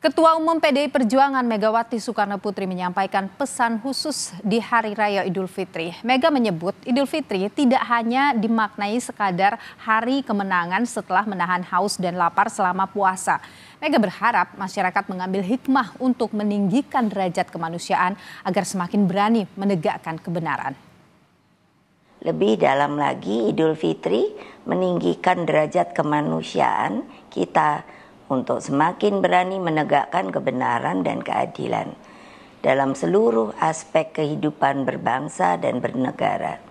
Ketua Umum PDI Perjuangan Megawati Soekarno Putri menyampaikan pesan khusus di Hari Raya Idul Fitri. Mega menyebut Idul Fitri tidak hanya dimaknai sekadar hari kemenangan setelah menahan haus dan lapar selama puasa. Mega berharap masyarakat mengambil hikmah untuk meninggikan derajat kemanusiaan agar semakin berani menegakkan kebenaran. Lebih dalam lagi Idul Fitri meninggikan derajat kemanusiaan kita untuk semakin berani menegakkan kebenaran dan keadilan dalam seluruh aspek kehidupan berbangsa dan bernegara.